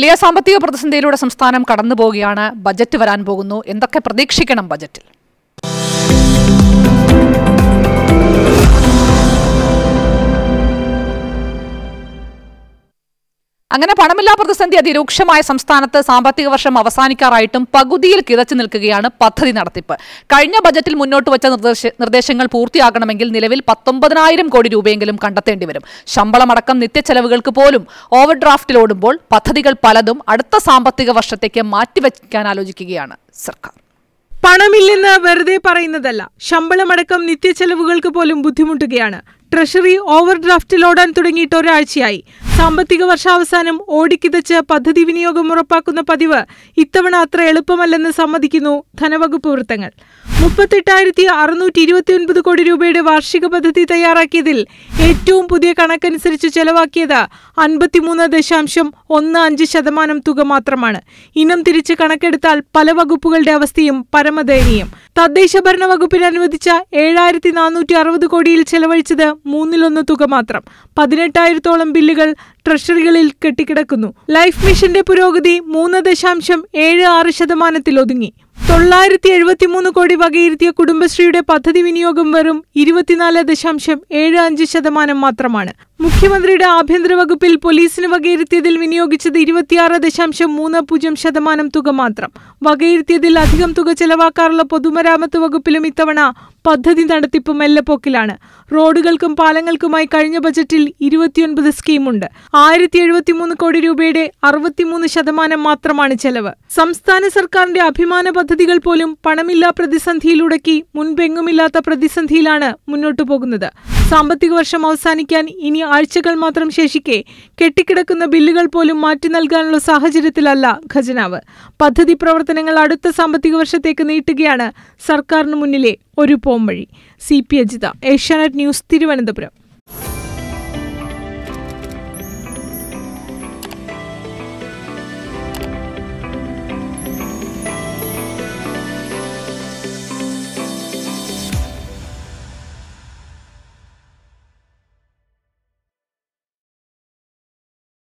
വലിയ സാമ്പത്തിക പ്രതിസന്ധിയിലൂടെ സംസ്ഥാനം കടന്നു പോവുകയാണ് ബജറ്റ് വരാൻ പോകുന്നു എന്തൊക്കെ പ്രതീക്ഷിക്കണം ബജറ്റിൽ അങ്ങനെ പണമില്ലാ പ്രതിസന്ധി അതിരൂക്ഷമായ സംസ്ഥാനത്ത് സാമ്പത്തിക വർഷം അവസാനിക്കാറായിട്ടും പകുതിയിൽ കിതച്ചു നിൽക്കുകയാണ് പദ്ധതി നടത്തിപ്പ് കഴിഞ്ഞ ബജറ്റിൽ മുന്നോട്ട് വച്ച നിർദ്ദേശങ്ങൾ പൂർത്തിയാകണമെങ്കിൽ നിലവിൽ പത്തൊമ്പതിനായിരം കോടി രൂപയെങ്കിലും കണ്ടെത്തേണ്ടി വരും ശമ്പളമടക്കം നിത്യച്ചെലവുകൾക്ക് പോലും ഡ്രാഫ്റ്റിലോടുമ്പോൾ പദ്ധതികൾ പലതും അടുത്ത സാമ്പത്തിക വർഷത്തേക്ക് മാറ്റിവെക്കാൻ ആലോചിക്കുകയാണ് സർക്കാർ പണമില്ലെന്ന് വെറുതെ പറയുന്നതല്ല ശമ്പളമടക്കം ചെലവുകൾക്ക് പോലും ബുദ്ധിമുട്ടുകയാണ് ട്രഷറി ഓവർ ഡ്രാഫ്റ്റിലോടാൻ തുടങ്ങിയിട്ട് ഒരാഴ്ചയായി സാമ്പത്തിക വർഷാവസാനം ഓടിക്കിതച്ച് പദ്ധതി വിനിയോഗം ഉറപ്പാക്കുന്ന പതിവ് ഇത്തവണ അത്ര എളുപ്പമല്ലെന്ന് സമ്മതിക്കുന്നു ധനവകുപ്പ് വൃത്തങ്ങൾ മുപ്പത്തെട്ടായിരത്തി അറുന്നൂറ്റി ഇരുപത്തിയൊൻപത് കോടി രൂപയുടെ വാർഷിക പദ്ധതി തയ്യാറാക്കിയതിൽ ഏറ്റവും പുതിയ കണക്കനുസരിച്ച് ചെലവാക്കിയത് അൻപത്തിമൂന്ന് ദശാംശം ഒന്ന് അഞ്ച് ശതമാനം തുക മാത്രമാണ് ഇനം തിരിച്ച് കണക്കെടുത്താൽ പല വകുപ്പുകളുടെ അവസ്ഥയും പരമദയനീയം തദ്ദേശ ഭരണ വകുപ്പിന് അനുവദിച്ച ഏഴായിരത്തി നാനൂറ്റി അറുപത് കോടിയിൽ ചെലവഴിച്ചത് മൂന്നിലൊന്ന് തുക മാത്രം പതിനെട്ടായിരത്തോളം ബില്ലുകൾ ട്രഷറികളിൽ കെട്ടിക്കിടക്കുന്നു ലൈഫ് മിഷന്റെ പുരോഗതി മൂന്ന് ദശാംശം ഏഴ് ആറ് ശതമാനത്തിൽ ഒതുങ്ങി തൊള്ളായിരത്തി എഴുപത്തിമൂന്ന് കോടി വകയിരുത്തിയ കുടുംബശ്രീയുടെ പദ്ധതി വിനിയോഗം വെറും ഇരുപത്തിനാല് ദശാംശം ഏഴ് അഞ്ച് ശതമാനം മാത്രമാണ് മുഖ്യമന്ത്രിയുടെ ആഭ്യന്തര വകുപ്പിൽ പോലീസിന് വകയിരുത്തിയതിൽ വിനിയോഗിച്ചത് ഇരുപത്തിയാറ് ദശാംശം മൂന്ന് പൂജ്യം ശതമാനം തുക മാത്രം വകയിരുത്തിയതിൽ അധികം തുക ചെലവാക്കാറുള്ള പൊതുമരാമത്ത് വകുപ്പിലും ഇത്തവണ പദ്ധതി നടത്തിപ്പ് മെല്ലപ്പോക്കിലാണ് റോഡുകൾക്കും പാലങ്ങൾക്കുമായി കഴിഞ്ഞ ബജറ്റിൽ ഇരുപത്തിയൊൻപത് സ്കീമുണ്ട് ആയിരത്തി എഴുപത്തിമൂന്ന് കോടി രൂപയുടെ അറുപത്തിമൂന്ന് ശതമാനം മാത്രമാണ് ചെലവ് സംസ്ഥാന സർക്കാരിന്റെ അഭിമാന പദ്ധതികൾ പോലും പണമില്ലാ പ്രതിസന്ധിയിലുടക്കി മുൻപെങ്ങുമില്ലാത്ത പ്രതിസന്ധിയിലാണ് മുന്നോട്ടു പോകുന്നത് സാമ്പത്തിക വർഷം അവസാനിക്കാൻ ഇനി ആഴ്ചകൾ മാത്രം ശേഷിക്കെ കെട്ടിക്കിടക്കുന്ന ബില്ലുകൾ പോലും മാറ്റി നൽകാനുള്ള സാഹചര്യത്തിലല്ല ഖജനാവ് പദ്ധതി പ്രവർത്തനങ്ങൾ അടുത്ത സാമ്പത്തിക വർഷത്തേക്ക് നീട്ടുകയാണ് സർക്കാരിന് മുന്നിലെ ഒരു പോംവഴി C P Ajitha Asianet news Thiruvananthapuram